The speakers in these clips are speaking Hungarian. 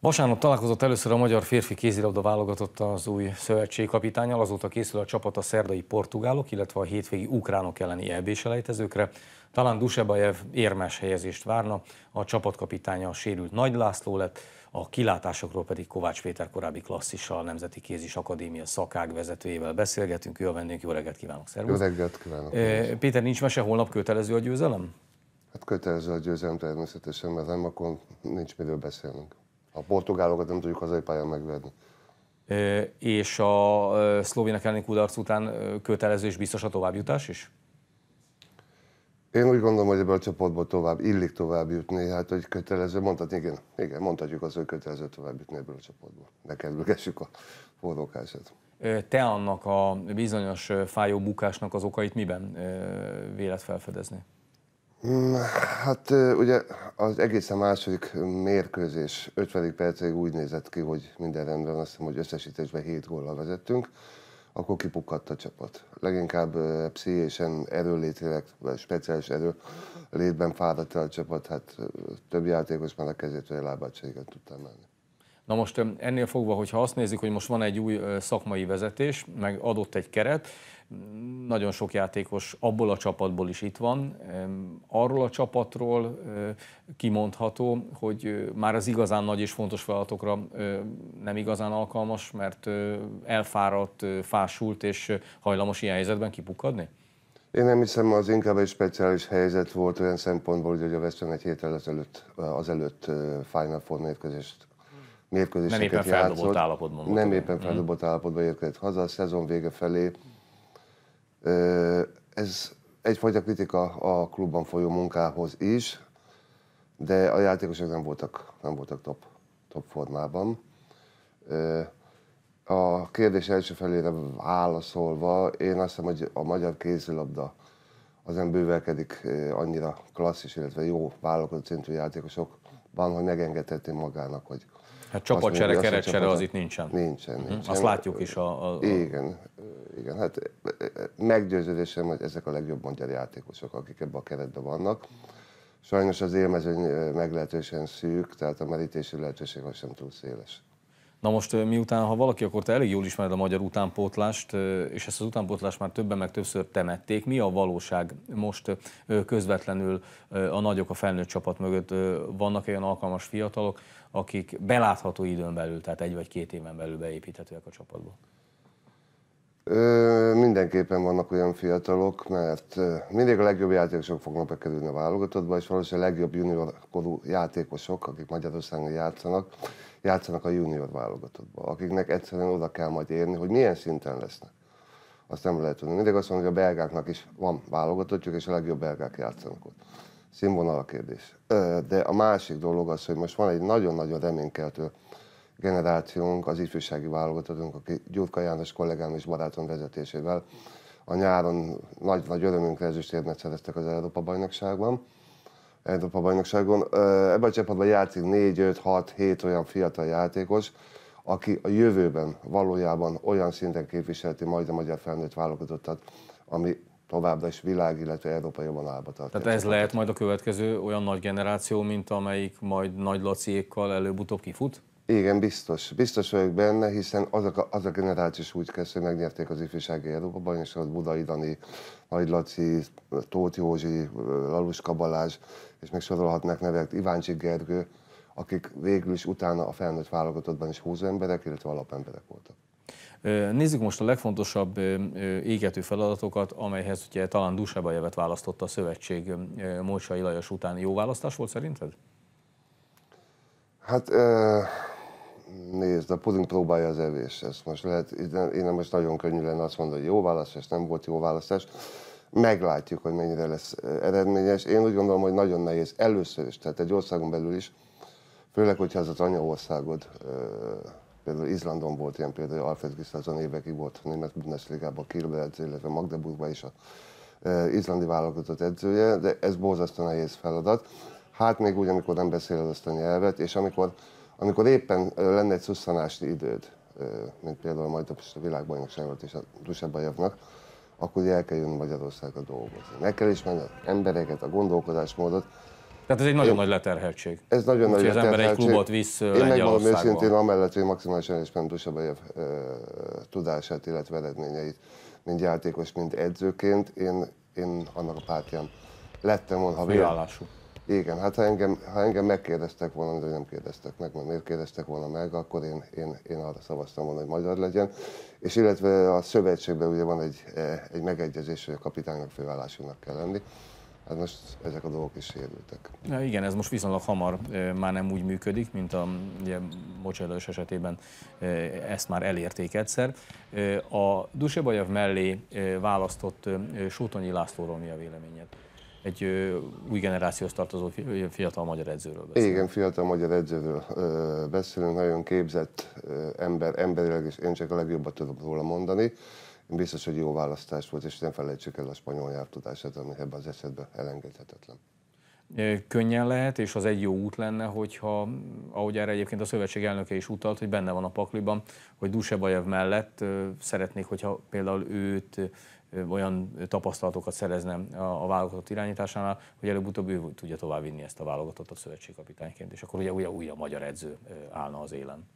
Vasárnap találkozott először a magyar férfi kézilabda válogatott az új kapitányal, azóta készül a csapat a szerdai portugálok, illetve a hétvégi ukránok elleni elbéselejtezőkre. Talán Dusebajev érmes helyezést várna, a csapatkapitánya a sérült Nagy László lett, a kilátásokról pedig Kovács Péter korábbi klasszissal, a Nemzeti Kézis Akadémia szakág vezetőjével beszélgetünk. Ő a vendégünk, jó reggelt kívánok, szervusz! Jó reggelt kívánok! Eh, Péter, nincs mese, holnap kötelező a győzelem? Hát kötelező a győzelem természetesen, mert nem, akkor nincs miről beszélnünk. A portugálokat nem tudjuk hazai pályán megverni. És a szlovének elleni kudarc után kötelező és biztos a továbbjutás is? Én úgy gondolom, hogy ebből a csoportból tovább, illik tovább jutni, hát hogy kötelező, mondhatni, igen, igen, mondhatjuk azt, hogy kötelező tovább jutni ebből a csoportból. Ne kerülgessük a forrókását. Te annak a bizonyos fájó bukásnak az okait miben vélet felfedezni? Mm, hát ugye az egészen második mérkőzés 50. percig úgy nézett ki, hogy minden rendben van, azt hiszem, hogy összesítésben 7 góllal vezettünk, akkor kipukkadt a csapat. Leginkább pszichésen erőlétileg, speciális létben fáradt el a csapat, hát több játékos már a kezét vagy a lábát tudtam menni. Na most ennél fogva, hogyha azt nézzük, hogy most van egy új szakmai vezetés, meg adott egy keret, nagyon sok játékos abból a csapatból is itt van. Arról a csapatról kimondható, hogy már az igazán nagy és fontos feladatokra nem igazán alkalmas, mert elfáradt, fásult és hajlamos ilyen helyzetben kipukadni. Én nem hiszem, az inkább egy speciális helyzet volt olyan szempontból, hogy a Veszprém egy héttel ezelőtt, azelőtt Final Four mérkőzést mérkőzéseket Nem éppen játszott, feldobott állapotban. Nem mondani. éppen feldobott mm. állapotban érkezett haza a szezon vége felé. Ez egyfajta kritika a klubban folyó munkához is, de a játékosok nem voltak, nem voltak top, top formában. A kérdés első felére válaszolva, én azt hiszem, hogy a magyar kézilabda az nem bővelkedik annyira klasszis, illetve jó vállalkozó szintű játékosokban, hogy megengedhetné magának, hogy Hát csapatcsere, keretcsere az itt nincsen. Nincsen, mhm. nincsen. uh Azt látjuk is a... a... Igen, igen. Hát e, e, meggyőződésem, hogy ezek a legjobb magyar játékosok, akik ebben a keretben vannak. Sajnos az élmezőny e, meglehetősen szűk, tehát a merítési lehetőség az sem túl széles. Na most miután, ha valaki, akkor te elég jól ismered a magyar utánpótlást, és ezt az utánpótlást már többen meg többször temették. Mi a valóság most közvetlenül a nagyok a felnőtt csapat mögött? Vannak olyan alkalmas fiatalok, akik belátható időn belül, tehát egy vagy két éven belül beépíthetőek a csapatba? Ö, mindenképpen vannak olyan fiatalok, mert mindig a legjobb játékosok fognak bekerülni a válogatottba, és valószínűleg a legjobb junior korú játékosok, akik Magyarországon játszanak, játszanak a junior válogatottba, akiknek egyszerűen oda kell majd érni, hogy milyen szinten lesznek. Azt nem lehet tudni. Mindig azt mondom, hogy a belgáknak is van válogatottjuk, és a legjobb belgák játszanak ott. Színvonal a kérdés. Ö, de a másik dolog az, hogy most van egy nagyon-nagyon reménykeltő generációnk, az ifjúsági válogatottunk, aki Gyurka János kollégám és barátom vezetésével a nyáron nagy, nagy örömünkre ezüstérmet szereztek az Európa bajnokságban. Európa bajnokságon. Ebben a csapatban játszik 4, 5, 6, 7 olyan fiatal játékos, aki a jövőben valójában olyan szinten képviselti majd a magyar felnőtt válogatottat, ami továbbra is világ, illetve Európa jobban állba tart. Tehát ez lehet majd a következő olyan nagy generáció, mint amelyik majd Nagy Laciékkal előbb-utóbb kifut? Igen, biztos. Biztos vagyok benne, hiszen azok a, az a generáció is úgy kezdte, hogy megnyerték az ifjúsági európa bajnokságot, Budai Dani, Nagy Laci, Tóth Józsi, Laluska Balázs, és meg sorolhatnák nevek, Iváncsi Gergő, akik végül is utána a felnőtt válogatottban is húzó emberek, illetve alapemberek voltak. Nézzük most a legfontosabb égető feladatokat, amelyhez ugye talán Dusába jevet választotta a szövetség Mócsai Lajos után. Jó választás volt szerinted? Hát Nézd, a puding próbálja az evés. Ezt most lehet, én nem most nagyon könnyű lenne azt mondani, hogy jó választás, nem volt jó választás. Meglátjuk, hogy mennyire lesz eredményes. Én úgy gondolom, hogy nagyon nehéz először is, tehát egy országon belül is, főleg, hogyha az az anyaországod, például Izlandon volt ilyen például, Alfred Gisztázon évekig volt a német Bundesligában, Kielbe edző, illetve Magdeburgban is a izlandi válogatott edzője, de ez borzasztó nehéz feladat. Hát még úgy, amikor nem beszéled azt a nyelvet, és amikor amikor éppen lenne egy szusszanási időd, mint például majd a világbajnokság volt és a Dusebajevnak, akkor el kell jönni Magyarországra dolgozni. Meg kell ismerni az embereket, a gondolkodásmódot. Tehát ez egy nagyon Én, nagy leterheltség. Ez nagyon nagy leterheltség. az ember egy klubot visz Én megmondom őszintén, amellett, hogy maximálisan ismerem Dusabajev tudását, illetve eredményeit, mint játékos, mint edzőként, én, én annak a pártján lettem volna, ha Világású. Igen, hát ha engem, ha engem megkérdeztek volna, de nem kérdeztek meg, mert miért kérdeztek volna meg, akkor én, én, én arra szavaztam volna, hogy magyar legyen. És illetve a szövetségben ugye van egy, eh, egy megegyezés, hogy a kapitánynak főállásunknak kell lenni. Hát most ezek a dolgok is sérültek. Ja, igen, ez most viszonylag hamar e, már nem úgy működik, mint a ugye, esetében e, ezt már elérték egyszer. E, a Dusebajev mellé választott Sótonyi Lászlóról mi a véleményed? egy új generációhoz tartozó fiatal magyar edzőről beszélünk. Igen, fiatal magyar edzőről beszélünk, nagyon képzett ember, emberileg, és én csak a legjobbat tudok róla mondani. Én biztos, hogy jó választás volt, és nem felejtsük el a spanyol nyelvtudását, ami ebben az esetben elengedhetetlen. Könnyen lehet, és az egy jó út lenne, hogyha, ahogy erre egyébként a szövetség elnöke is utalt, hogy benne van a pakliban, hogy Dusebajev mellett szeretnék, hogyha például őt olyan tapasztalatokat szereznem a, a válogatott irányításánál, hogy előbb-utóbb ő tudja továbbvinni ezt a válogatottat szövetségkapitányként, és akkor ugye újra, újra magyar edző állna az élen.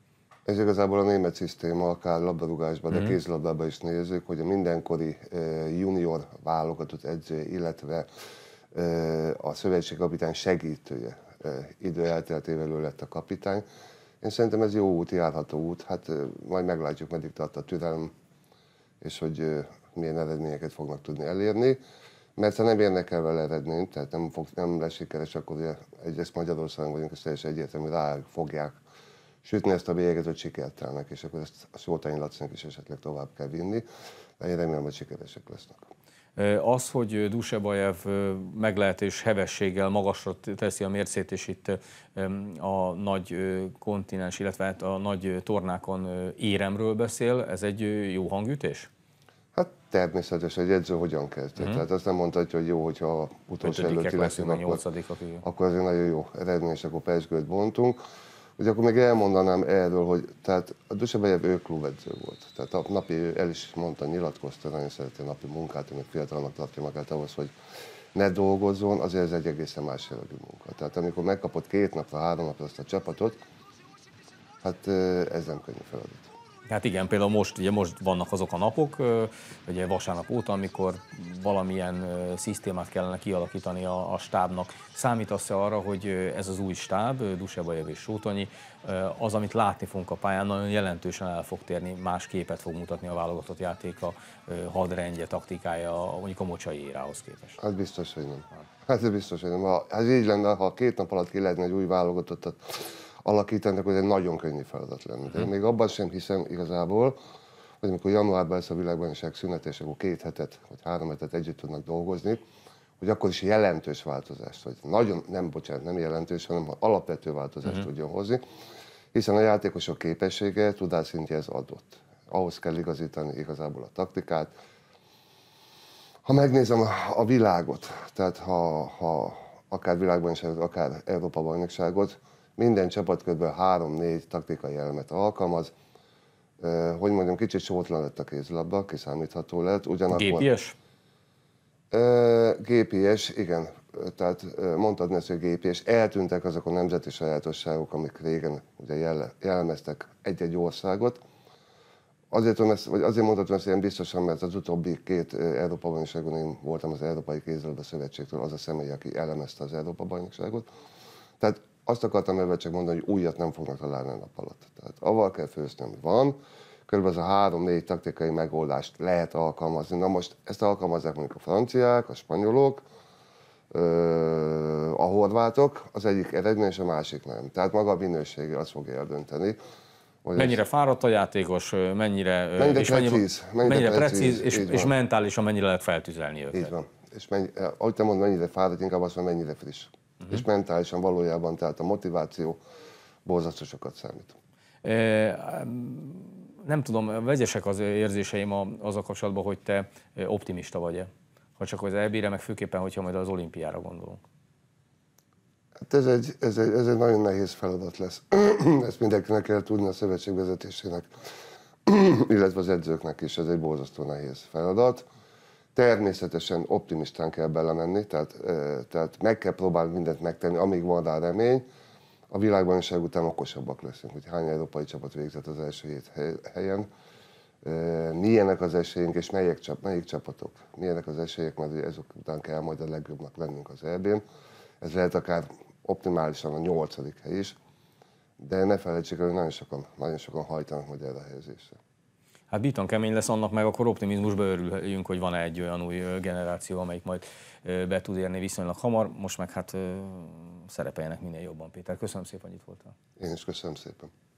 Ez igazából a német szisztéma, akár labdarúgásban, de mm-hmm. is nézzük, hogy a mindenkori junior válogatott edző, illetve a szövetségkapitány segítője idő elteltével ő lett a kapitány. Én szerintem ez jó út, járható út, hát majd meglátjuk, meddig tart a türelem, és hogy milyen eredményeket fognak tudni elérni, mert ha nem érnek el vele eredményt, tehát nem, fog, nem lesz sikeres, akkor ugye egyrészt Magyarországon vagyunk, ez teljesen egyértelmű, rá fogják sütni ezt a bélyegezőt sikertelnek, és akkor ezt a Soltány Lacinak is esetleg tovább kell vinni. Én remélem, hogy sikeresek lesznek. Az, hogy Dusebajev meglehetős hevességgel magasra teszi a mércét, és itt a nagy kontinens, illetve hát a nagy tornákon éremről beszél, ez egy jó hangütés? természetes, egy edző hogyan kezdte. Mm. Tehát azt nem mondhatja, hogy jó, hogyha utolsó előtti leszünk, akkor, akkor azért nagyon jó eredmény, és akkor Pesgőt bontunk. Ugye akkor még elmondanám erről, hogy tehát a Dusebejev ő klubedző volt. Tehát a napi, ő el is mondta, nyilatkozta, nagyon szereti a napi munkát, amit fiatalnak tartja magát ahhoz, hogy ne dolgozzon, azért ez egy egészen más jellegű munka. Tehát amikor megkapott két napra, három napra azt a csapatot, hát ez nem könnyű feladat. Hát igen, például most, ugye most vannak azok a napok, ugye vasárnap óta, amikor valamilyen szisztémát kellene kialakítani a, a stábnak. Számítasz-e arra, hogy ez az új stáb, Dusebajev és Sótonyi, az, amit látni fogunk a pályán, nagyon jelentősen el fog térni, más képet fog mutatni a válogatott játéka, hadrendje, taktikája, mondjuk a mocsai érához képest? Hát biztos, hogy nem. Hát ez biztos, hogy nem. Ha, ez hát így lenne, ha két nap alatt ki lehetne egy új válogatottat alakítani, akkor ez egy nagyon könnyű feladat lenne. De mhm. még abban sem hiszem igazából, hogy amikor januárban lesz a világbajnokság szünet, és akkor két hetet vagy három hetet együtt tudnak dolgozni, hogy akkor is jelentős változást, vagy nagyon, nem bocsánat, nem jelentős, hanem alapvető változást uh-huh. tudjon hozni, hiszen a játékosok képessége, tudásszintje ez adott. Ahhoz kell igazítani igazából a taktikát. Ha megnézem a világot, tehát ha, ha akár világbajnokságot, akár Európa bajnokságot, minden csapat kb. 3-4 taktikai elemet alkalmaz. Hogy mondjam, kicsit sótlan lett a kézlabda, kiszámítható lett. Ugyanakkor, GPS? GPS, igen. Tehát mondtad ne, hogy GPS. Eltűntek azok a nemzeti sajátosságok, amik régen ugye jellemeztek egy-egy országot. Azért, ezt, vagy azért mondhatom ezt ilyen biztosan, mert az utóbbi két Európa bajnokságon én voltam az Európai Kézilabda Szövetségtől az a személy, aki elemezte az Európa bajnokságot. Tehát azt akartam ebben csak mondani, hogy újat nem fognak találni a nap alatt. Tehát avval kell főzni, ami van, körülbelül az a három-négy taktikai megoldást lehet alkalmazni. Na most ezt alkalmazzák mondjuk a franciák, a spanyolok, a horvátok, az egyik és a másik nem. Tehát maga a minősége azt fogja eldönteni. Hogy mennyire fáradt a játékos, mennyire, mennyire és precíz, mennyire, mennyire precíz, és, és mentálisan mennyire lehet feltüzelni őket. Így van. És mennyi, ahogy te mondod, mennyire fáradt, inkább azt mondom, mennyire friss uh-huh. és mhm. mentálisan valójában, tehát a motiváció borzasztó sokat számít. E, nem tudom, vegyesek az érzéseim az a kapcsolatban, hogy te optimista vagy-e? Ha csak az EB-re, meg főképpen, hogyha majd az olimpiára gondolunk. Hát ez egy, ez, egy, ez egy nagyon nehéz feladat lesz. Ezt mindenkinek kell tudni a szövetség vezetésének, illetve az edzőknek is. Ez egy borzasztó nehéz feladat. Természetesen optimistán kell belemenni, tehát, tehát meg kell próbálni mindent megtenni, amíg van rá remény. A világbajnokság után okosabbak leszünk, hogy hány európai csapat végzett az első hét helyen, milyenek az esélyünk, és csap, melyik csapatok, milyenek az esélyek, mert ezok után kell majd a legjobbnak lennünk az eb Ez lehet akár optimálisan a nyolcadik hely is, de ne felejtsék el, hogy nagyon sokan, nagyon sokan hajtanak majd erre a helyezésre hát bíton kemény lesz, annak meg akkor optimizmusba örüljünk, hogy van-e egy olyan új generáció, amelyik majd be tud érni viszonylag hamar. Most meg hát szerepeljenek minél jobban, Péter. Köszönöm szépen, hogy itt voltál. Én is köszönöm szépen.